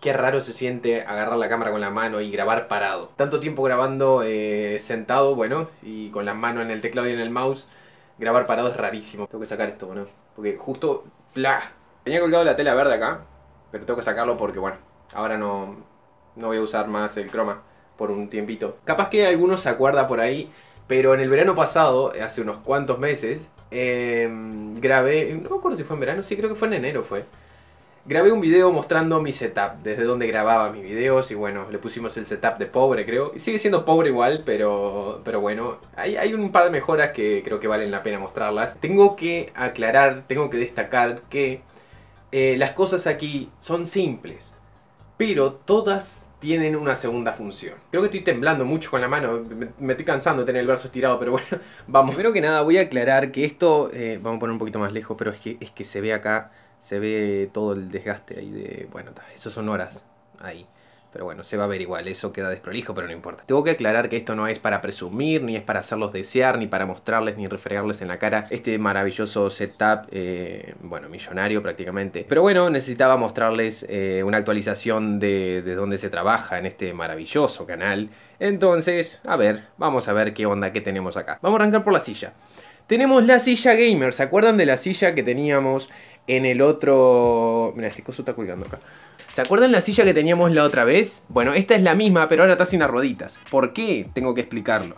Qué raro se siente agarrar la cámara con la mano y grabar parado. Tanto tiempo grabando eh, sentado, bueno, y con las mano en el teclado y en el mouse, grabar parado es rarísimo. Tengo que sacar esto, bueno Porque justo, Tenía colgado la tela verde acá, pero tengo que sacarlo porque, bueno, ahora no, no voy a usar más el croma por un tiempito. Capaz que alguno se acuerda por ahí, pero en el verano pasado, hace unos cuantos meses, em, grabé, no me acuerdo si fue en verano, sí, creo que fue en enero fue grabé un video mostrando mi setup, desde donde grababa mis videos y bueno, le pusimos el setup de pobre creo. Y sigue siendo pobre igual, pero, pero bueno, hay, hay un par de mejoras que creo que valen la pena mostrarlas. Tengo que aclarar, tengo que destacar que eh, las cosas aquí son simples, pero todas tienen una segunda función. Creo que estoy temblando mucho con la mano, me, estoy cansando de tener el brazo estirado, pero bueno, vamos. Primero que nada voy a aclarar que esto, eh, vamos a poner un poquito más lejos, pero es que, es que se ve acá se ve todo el desgaste ahí de, bueno, eso son horas ahí. Pero bueno, se va a ver igual, eso queda desprolijo, pero no importa. Tengo que aclarar que esto no es para presumir, ni es para hacerlos desear, ni para mostrarles, ni refregarles en la cara este maravilloso setup, eh, bueno, millonario prácticamente. Pero bueno, necesitaba mostrarles eh, una actualización de, de dónde se trabaja en este maravilloso canal. Entonces, a ver, vamos a ver qué onda, que tenemos acá. Vamos a arrancar por la silla tenemos la silla gamer. ¿Se acuerdan de la silla que teníamos en el otro... Mira, este coso está colgando acá. ¿Se acuerdan la silla que teníamos la otra vez? Bueno, esta es la misma, pero ahora está sin las roditas. ¿Por qué? Tengo que explicarlo.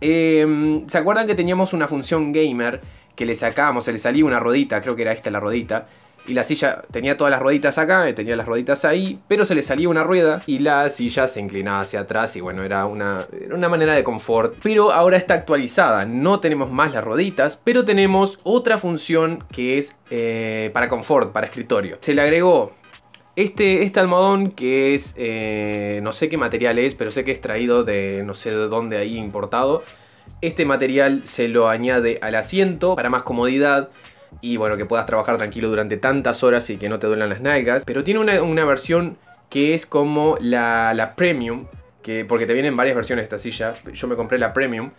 Em, ¿Se acuerdan que teníamos una función gamer que le sacábamos, se le salía una rodita, creo que era esta la rodita, y la silla tenía todas las rueditas acá, eh, tenía las roditas ahí, pero se le salía una rueda y la silla se inclinaba hacia atrás y bueno, era una, una manera de confort. Pero ahora está actualizada, no tenemos más las rueditas, pero tenemos otra función que es eh, para confort, para escritorio. Se le agregó este, este, almohadón que es, eh, no sé qué material es, pero sé que es traído de no sé de dónde ahí importado. Este material se lo añade al asiento para más comodidad y bueno, que puedas trabajar tranquilo durante tantas horas y que no te duelan las nalgas. Pero tiene una, versión que es como la, la premium, que, porque te vienen varias versiones esta silla, yo me compré la premium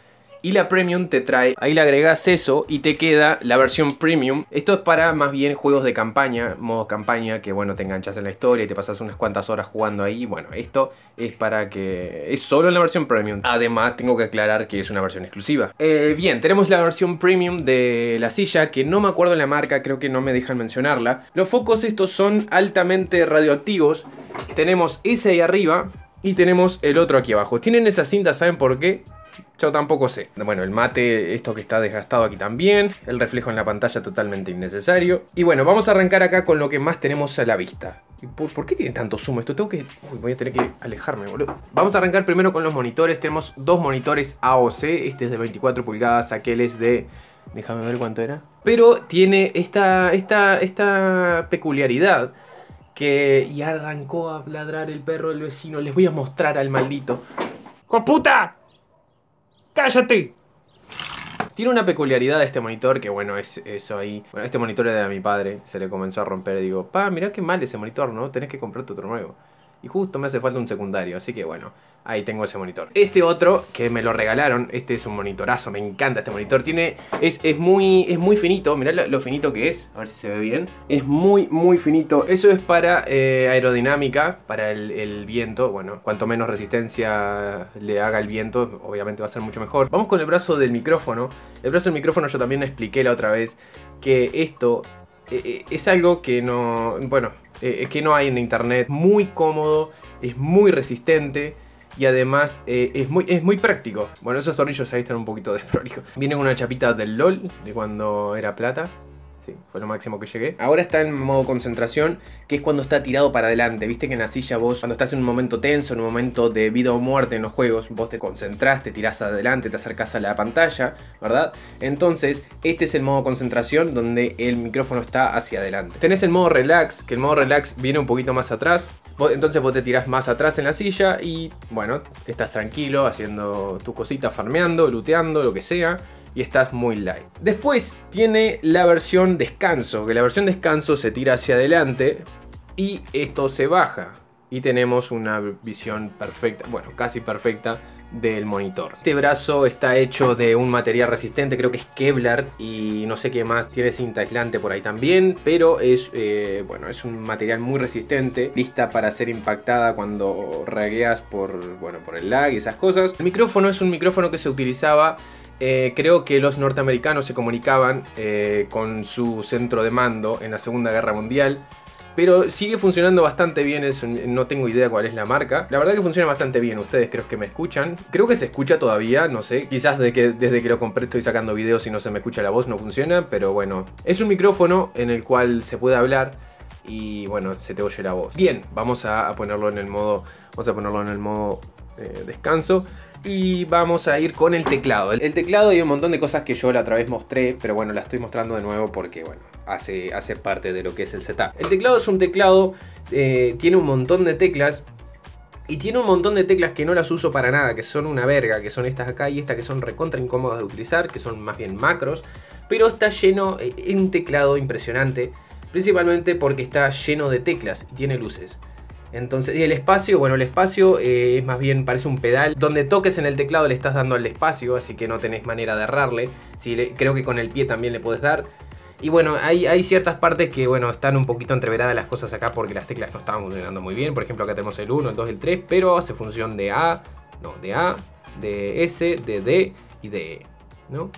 y la Premium te trae, ahí le agregas eso y te queda la versión Premium. Esto es para más bien juegos de campaña, modo campaña, que bueno, te enganchas en la historia y te pasas unas cuantas horas jugando ahí. Bueno, esto es para que... es solo la versión Premium. Además, tengo que aclarar que es una versión exclusiva. Eh, bien, tenemos la versión Premium de la silla, que no me acuerdo la marca, creo que no me dejan mencionarla. Los focos estos son altamente radioactivos. Tenemos ese ahí arriba, y tenemos el otro aquí abajo. Tienen esa cinta, ¿saben por qué? yo tampoco sé. Bueno, el mate, esto que está desgastado aquí también, el reflejo en la pantalla totalmente innecesario. Y bueno, vamos a arrancar acá con lo que más tenemos a la vista. ¿Por, ¿Por, qué tiene tanto zoom esto? Tengo que... Uy, voy a tener que alejarme, boludo. Vamos a arrancar primero con los monitores. Tenemos dos monitores AOC. Este es de 24 pulgadas, aquel es de... Déjame ver cuánto era. Pero tiene esta, esta, esta peculiaridad que ya arrancó a ladrar el perro del vecino. Les voy a mostrar al maldito. ¡Coputa! ¡Cállate! Tiene una peculiaridad este monitor, que bueno, es eso ahí. Bueno, este monitor era de mi padre, se le comenzó a romper. Digo, pa, mirá qué mal ese monitor, ¿no? Tenés que comprarte otro nuevo. Y justo me hace falta un secundario, así que bueno, ahí tengo ese monitor. Este otro, que me lo regalaron, este es un monitorazo, me encanta este monitor. Tiene, es, es muy, es muy finito, mirá lo, finito que es, a ver si se ve bien. Es muy, muy finito. Eso es para eh, aerodinámica, para el, viento. Bueno, cuanto menos resistencia le haga el viento, obviamente va a ser mucho mejor. Vamos con el brazo del micrófono. El brazo del micrófono yo también expliqué la otra vez que esto... Eh, eh, es algo que no, bueno, que no hay en internet, muy cómodo, es muy resistente, y además eh, es, muy, es muy práctico. Bueno, esos tornillos ahí están un poquito de desprolijos. Viene una chapita del LOL, de cuando era plata, fue lo máximo que llegué. Ahora está en modo concentración, que es cuando está tirado para adelante. Viste que en la silla vos, cuando estás en un momento tenso, en un momento de vida o muerte en los juegos, vos te concentrás, te tirás adelante, te acercás a la pantalla, ¿verdad? Entonces, este es el modo concentración donde el micrófono está hacia adelante. Tenés el modo relax, que el modo relax viene un poquito más atrás. entonces vos te tirás más atrás en la silla y, bueno, estás tranquilo, haciendo tus cositas, farmeando, looteando, lo que sea y estás muy light. Después tiene la versión descanso, que la versión descanso se tira hacia adelante y esto se baja. Y tenemos una visión perfecta, bueno, casi perfecta del monitor. Este brazo está hecho de un material resistente, creo que es Kevlar y no sé qué más, tiene cinta aislante por ahí también, pero es, eh, bueno, es un material muy resistente, lista para ser impactada cuando regueas por, bueno, por el lag y esas cosas. El micrófono es un micrófono que se utilizaba eh, creo que los norteamericanos se comunicaban eh, con su centro de mando en la Segunda Guerra Mundial. Pero sigue funcionando bastante bien, no tengo idea cuál es la marca. La verdad que funciona bastante bien, ustedes creo que me escuchan. Creo que se escucha todavía, no sé. Quizás desde que, desde que lo compré estoy sacando videos y no se me escucha la voz, no funciona. Pero bueno, es un micrófono en el cual se puede hablar y bueno, se te oye la voz. Bien, vamos a, ponerlo en el modo, vamos a ponerlo en el modo eh, descanso y vamos a ir con el teclado. El, teclado y un montón de cosas que yo la otra vez mostré, pero bueno, la estoy mostrando de nuevo porque, bueno, hace, hace parte de lo que es el setup. El teclado es un teclado, eh, tiene un montón de teclas, y tiene un montón de teclas que no las uso para nada, que son una verga, que son estas acá y estas que son recontra incómodas de utilizar, que son más bien macros. Pero está lleno, en eh, teclado impresionante, principalmente porque está lleno de teclas y tiene luces. Entonces, y el espacio, bueno, el espacio eh, es más bien, parece un pedal. Donde toques en el teclado le estás dando al espacio, así que no tenés manera de errarle. Si creo que con el pie también le puedes dar. Y bueno, hay, hay, ciertas partes que, bueno, están un poquito entreveradas las cosas acá porque las teclas no estaban funcionando muy bien. Por ejemplo, acá tenemos el 1, el 2, el 3, pero hace función de A, no, de A, de S, de D y de E, ¿no?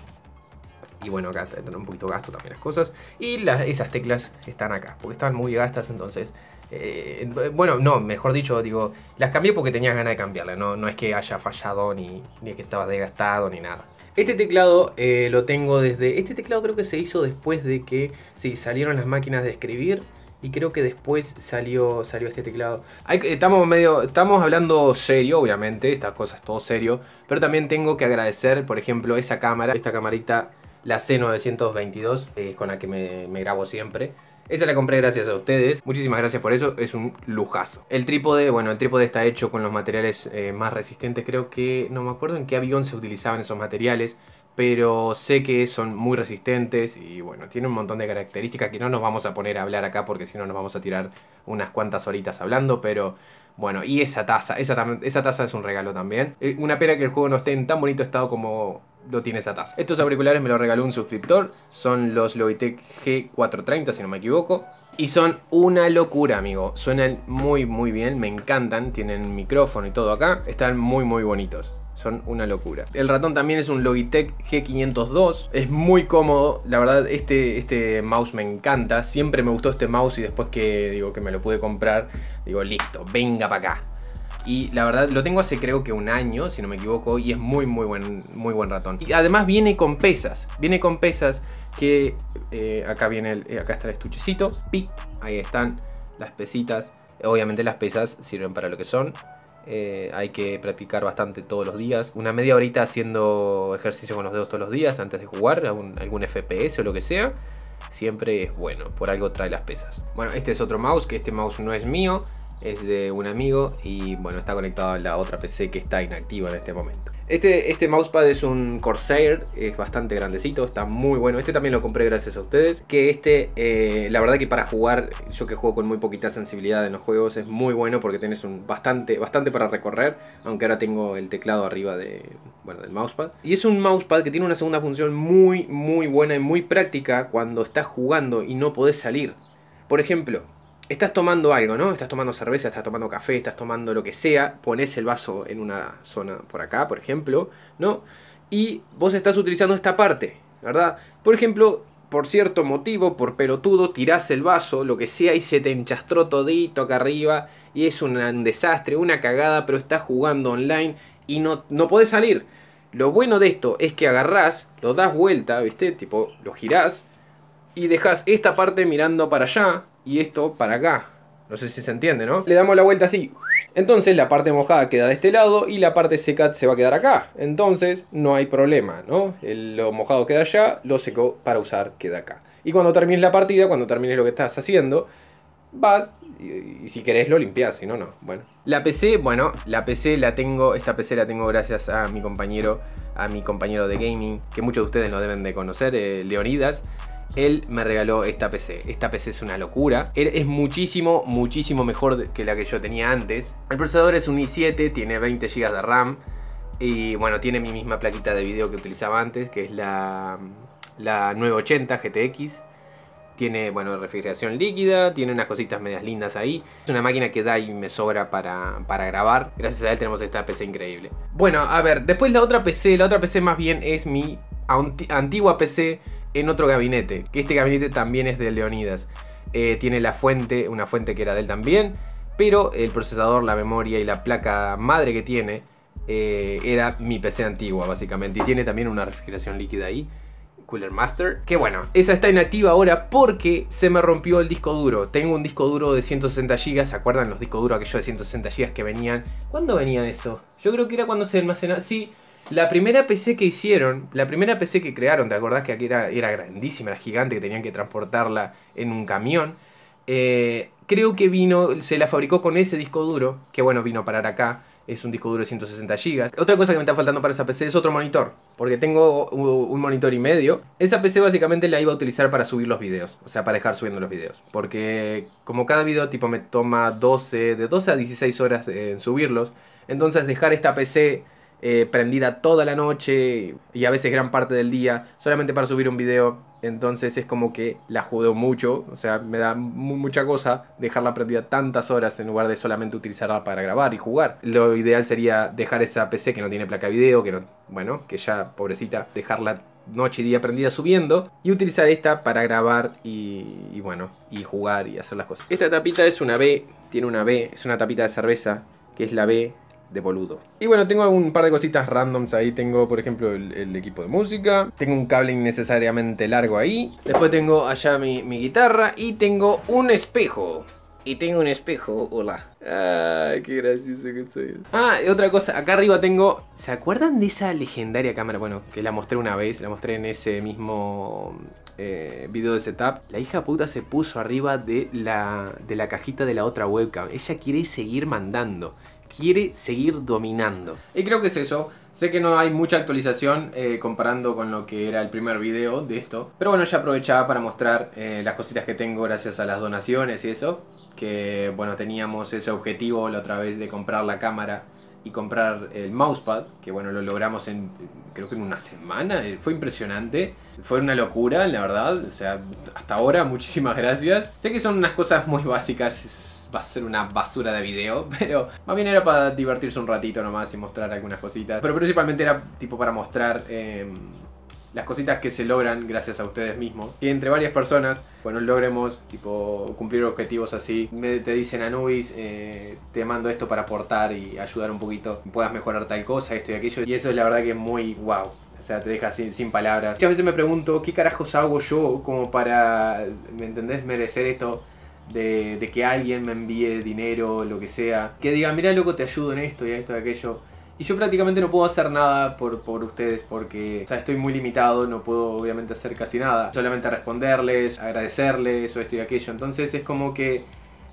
y bueno, acá tienen un poquito gasto también las cosas. Y las, esas teclas están acá, porque estaban muy gastas, entonces... Eh, eh, bueno, no, mejor dicho, digo, las cambié porque tenía ganas de cambiarlas, no, no es que haya fallado ni, ni que estaba desgastado ni nada. Este teclado eh, lo tengo desde... Este teclado creo que se hizo después de que sí, salieron las máquinas de escribir y creo que después salió, salió este teclado. estamos medio, estamos hablando serio, obviamente, estas cosas todo serio, pero también tengo que agradecer, por ejemplo, esa cámara, esta camarita la C922, eh, es con la que me, grabo siempre. Esa la compré gracias a ustedes. Muchísimas gracias por eso. Es un lujazo. El trípode, bueno, el trípode está hecho con los materiales eh, más resistentes. Creo que, no me acuerdo en qué avión se utilizaban esos materiales. Pero sé que son muy resistentes y bueno, tiene un montón de características que no nos vamos a poner a hablar acá porque si no nos vamos a tirar unas cuantas horitas hablando. Pero bueno, y esa taza, esa, esa taza es un regalo también. Eh, una pena que el juego no esté en tan bonito estado como lo tiene esa taza. Estos auriculares me los regaló un suscriptor, son los Logitech G430 si no me equivoco. Y son una locura, amigo. Suenan muy, muy bien, me encantan. Tienen micrófono y todo acá. Están muy, muy bonitos son una locura. El ratón también es un Logitech G502, es muy cómodo, la verdad este, este mouse me encanta, siempre me gustó este mouse y después que, digo, que me lo pude comprar, digo, listo, venga para acá. Y la verdad lo tengo hace creo que un año, si no me equivoco, y es muy muy buen, muy buen ratón. Y además viene con pesas, viene con pesas que eh, acá viene el, eh, acá está el estuchecito, ahí están las pesitas. Obviamente las pesas sirven para lo que son, eh, hay que practicar bastante todos los días. Una media horita haciendo ejercicio con los dedos todos los días antes de jugar, algún, algún FPS o lo que sea. Siempre es bueno, por algo trae las pesas. Bueno, este es otro mouse, que este mouse no es mío es de un amigo y bueno, está conectado a la otra PC que está inactiva en este momento. Este, este mousepad es un Corsair, es bastante grandecito, está muy bueno. Este también lo compré gracias a ustedes. Que este, eh, la verdad que para jugar, yo que juego con muy poquita sensibilidad en los juegos, es muy bueno porque tenés un bastante, bastante para recorrer. Aunque ahora tengo el teclado arriba de, bueno, del mousepad. Y es un mousepad que tiene una segunda función muy, muy buena y muy práctica cuando estás jugando y no podés salir. Por ejemplo, estás tomando algo, ¿no? Estás tomando cerveza, estás tomando café, estás tomando lo que sea, pones el vaso en una zona por acá, por ejemplo, ¿no? Y vos estás utilizando esta parte, ¿verdad? Por ejemplo, por cierto motivo, por pelotudo, tirás el vaso, lo que sea, y se te enchastró todito acá arriba, y es un desastre, una cagada, pero estás jugando online y no, no podés salir. Lo bueno de esto es que agarrás, lo das vuelta, ¿viste? Tipo, lo girás y dejas esta parte mirando para allá, y esto para acá. No sé si se entiende, ¿no? Le damos la vuelta así. Entonces la parte mojada queda de este lado y la parte seca se va a quedar acá. Entonces no hay problema, ¿no? lo mojado queda allá, lo seco para usar queda acá. Y cuando termines la partida, cuando termines lo que estás haciendo, vas y, si querés lo limpias, si no, no. Bueno. La PC, bueno, la PC la tengo, esta PC la tengo gracias a mi compañero, a mi compañero de gaming, que muchos de ustedes lo deben de conocer, eh, Leonidas él me regaló esta PC. Esta PC es una locura. Es muchísimo, muchísimo mejor que la que yo tenía antes. El procesador es un i7, tiene 20 GB de RAM. Y bueno, tiene mi misma plaquita de video que utilizaba antes, que es la, la 980 GTX. Tiene, bueno, refrigeración líquida, tiene unas cositas medias lindas ahí. Es una máquina que da y me sobra para, para, grabar. Gracias a él tenemos esta PC increíble. Bueno, a ver, después la otra PC, la otra PC más bien es mi antigua PC en otro gabinete, que este gabinete también es de Leonidas. Eh, tiene la fuente, una fuente que era de él también, pero el procesador, la memoria y la placa madre que tiene eh, era mi PC antigua, básicamente. Y tiene también una refrigeración líquida ahí. Cooler Master. Que bueno, esa está inactiva ahora porque se me rompió el disco duro. Tengo un disco duro de 160 GB. ¿Se acuerdan los discos duros aquellos de 160 GB que venían? ¿Cuándo venían eso? Yo creo que era cuando se almacenaba. Sí, la primera PC que hicieron, la primera PC que crearon, ¿te acordás que aquí era, era grandísima, era gigante, que tenían que transportarla en un camión? Eh, creo que vino, se la fabricó con ese disco duro, que bueno, vino a parar acá. Es un disco duro de 160 GB. Otra cosa que me está faltando para esa PC es otro monitor, porque tengo un monitor y medio. Esa PC básicamente la iba a utilizar para subir los videos, o sea, para dejar subiendo los videos. Porque como cada video tipo me toma 12, de 12 a 16 horas en subirlos, entonces dejar esta PC eh, prendida toda la noche y a veces gran parte del día solamente para subir un video. Entonces es como que la jodeo mucho, o sea, me da mucha cosa dejarla prendida tantas horas en lugar de solamente utilizarla para grabar y jugar. Lo ideal sería dejar esa PC que no tiene placa de video, que no, bueno, que ya pobrecita, dejarla noche y día prendida subiendo y utilizar esta para grabar y, y, bueno, y jugar y hacer las cosas. Esta tapita es una B, tiene una B, es una tapita de cerveza que es la B de boludo. Y bueno, tengo un par de cositas randoms ahí. Tengo, por ejemplo, el, equipo de música. Tengo un cable innecesariamente largo ahí. Después tengo allá mi, guitarra. Y tengo un espejo. Y tengo un espejo, hola. Ay, qué gracioso que soy. Ah, y otra cosa, acá arriba tengo... ¿Se acuerdan de esa legendaria cámara? Bueno, que la mostré una vez, la mostré en ese mismo eh, video de setup. La hija puta se puso arriba de la, de la cajita de la otra webcam. Ella quiere seguir mandando quiere seguir dominando. Y creo que es eso. Sé que no hay mucha actualización eh, comparando con lo que era el primer video de esto. Pero bueno, ya aprovechaba para mostrar eh, las cositas que tengo gracias a las donaciones y eso. Que bueno, teníamos ese objetivo la otra vez de comprar la cámara y comprar el mousepad. Que bueno, lo logramos en creo que en una semana. Eh, fue impresionante. Fue una locura, la verdad. O sea, hasta ahora muchísimas gracias. Sé que son unas cosas muy básicas va a ser una basura de video, pero más bien era para divertirse un ratito nomás y mostrar algunas cositas. Pero principalmente era tipo para mostrar... Em, las cositas que se logran gracias a ustedes mismos. Y entre varias personas, bueno, logremos tipo cumplir objetivos así. te dicen Anubis, eh, te mando esto para aportar y ayudar un poquito. Puedas mejorar tal cosa, esto y aquello. Y eso es la verdad que es muy wow. O sea, te deja sin, sin palabras. a veces me pregunto, ¿qué carajos hago yo como para, ¿me entendés?, merecer esto de, que alguien me envíe dinero, lo que sea, que diga, mira loco, te ayudo en esto y esto y aquello. Y yo prácticamente no puedo hacer nada por, por ustedes porque o sea, estoy muy limitado, no puedo obviamente hacer casi nada. Solamente responderles, agradecerles o esto y aquello. Entonces es como que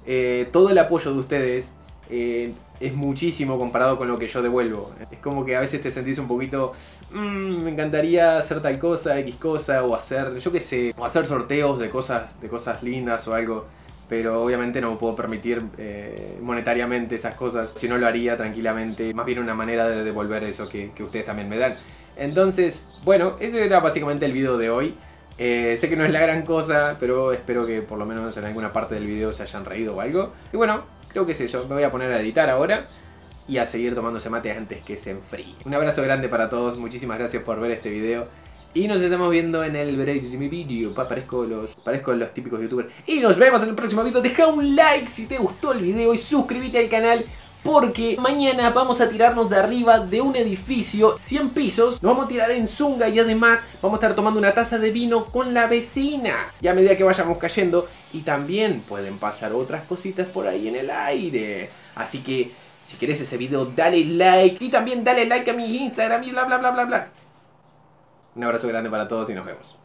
eh, todo el apoyo de ustedes eh, es muchísimo comparado con lo que yo devuelvo. Es como que a veces te sentís un poquito, mmm, me encantaría hacer tal cosa, X cosa, o hacer, yo qué sé, o hacer sorteos de cosas, de cosas lindas o algo pero obviamente no puedo permitir eh, monetariamente esas cosas, si no lo haría tranquilamente, más bien una manera de devolver eso que, ustedes también me dan. Entonces, bueno, ese era básicamente el video de hoy. Eh, sé que no es la gran cosa, pero espero que por lo menos en alguna parte del video se hayan reído o algo. Y bueno, creo que es yo, me voy a poner a editar ahora y a seguir tomándose mate antes que se enfríe. Un abrazo grande para todos, muchísimas gracias por ver este video y nos estamos viendo en el próximo video. Parezco los, parezco los típicos youtubers. Y nos vemos en el próximo video. Deja un like si te gustó el video y suscríbete al canal. Porque mañana vamos a tirarnos de arriba de un edificio, 100 pisos, nos vamos a tirar en zunga y además vamos a estar tomando una taza de vino con la vecina. Y a medida que vayamos cayendo, y también pueden pasar otras cositas por ahí en el aire. Así que si querés ese video, dale like y también dale like a mi Instagram y bla bla bla bla bla. Un abrazo grande para todos y nos vemos.